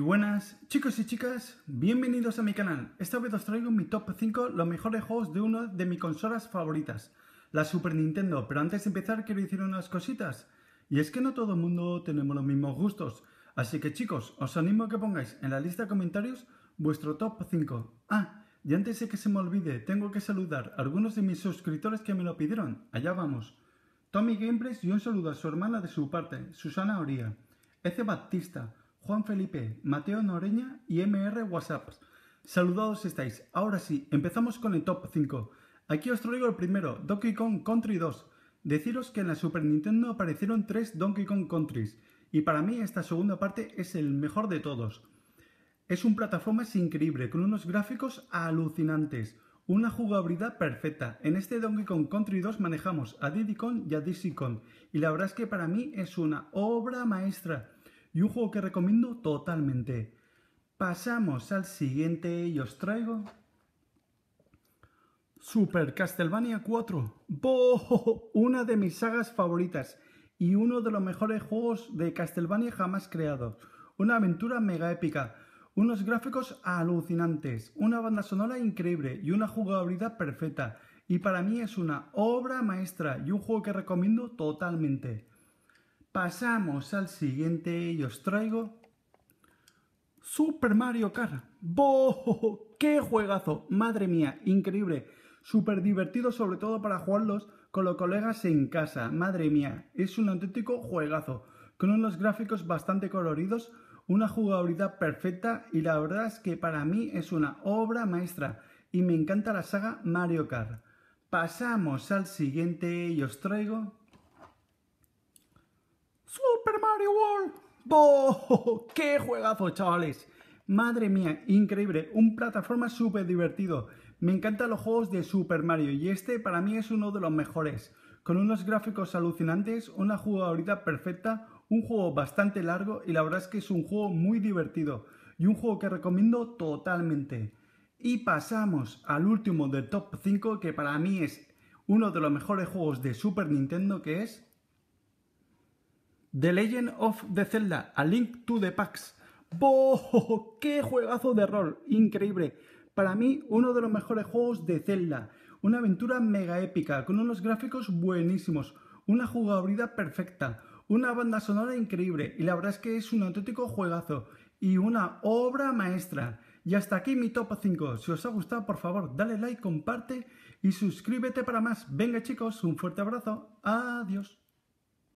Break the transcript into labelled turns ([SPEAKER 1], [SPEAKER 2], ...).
[SPEAKER 1] buenas chicos y chicas, bienvenidos a mi canal. Esta vez os traigo mi top 5 los mejores juegos de una de mis consolas favoritas, la Super Nintendo. Pero antes de empezar quiero decir unas cositas. Y es que no todo el mundo tenemos los mismos gustos. Así que chicos, os animo a que pongáis en la lista de comentarios vuestro top 5. Ah, y antes de que se me olvide, tengo que saludar a algunos de mis suscriptores que me lo pidieron. Allá vamos. Tommy Gameplays y un saludo a su hermana de su parte, Susana Oría. Eze Baptista. Juan Felipe, Mateo Noreña y MR WhatsApp. Saludados estáis. Ahora sí, empezamos con el top 5. Aquí os traigo el primero, Donkey Kong Country 2. Deciros que en la Super Nintendo aparecieron tres Donkey Kong Countries, y para mí esta segunda parte es el mejor de todos. Es un plataforma increíble, con unos gráficos alucinantes, una jugabilidad perfecta. En este Donkey Kong Country 2 manejamos a Diddy Kong y a Dixie Kong, y la verdad es que para mí es una obra maestra y un juego que recomiendo totalmente. Pasamos al siguiente y os traigo Super Castlevania 4. ¡Boh! Una de mis sagas favoritas y uno de los mejores juegos de Castlevania jamás creados. Una aventura mega épica, unos gráficos alucinantes, una banda sonora increíble y una jugabilidad perfecta. Y para mí es una obra maestra y un juego que recomiendo totalmente. Pasamos al siguiente y os traigo Super Mario Kart. ¡Boo! ¡Qué juegazo! Madre mía, increíble. Súper divertido, sobre todo para jugarlos con los colegas en casa. Madre mía, es un auténtico juegazo. Con unos gráficos bastante coloridos, una jugabilidad perfecta y la verdad es que para mí es una obra maestra y me encanta la saga Mario Kart. Pasamos al siguiente y os traigo Mario World. ¡Boo! ¡Qué juegazo, chavales! Madre mía, increíble. Un plataforma súper divertido. Me encantan los juegos de Super Mario y este para mí es uno de los mejores. Con unos gráficos alucinantes, una jugabilidad perfecta, un juego bastante largo y la verdad es que es un juego muy divertido y un juego que recomiendo totalmente. Y pasamos al último del top 5 que para mí es uno de los mejores juegos de Super Nintendo que es The Legend of the Zelda, A Link to the Packs. ¡Boh! ¡Qué juegazo de rol! Increíble. Para mí, uno de los mejores juegos de Zelda. Una aventura mega épica, con unos gráficos buenísimos, una jugabilidad perfecta, una banda sonora increíble, y la verdad es que es un auténtico juegazo y una obra maestra. Y hasta aquí mi top 5. Si os ha gustado, por favor, dale like, comparte y suscríbete para más. Venga chicos, un fuerte abrazo. Adiós.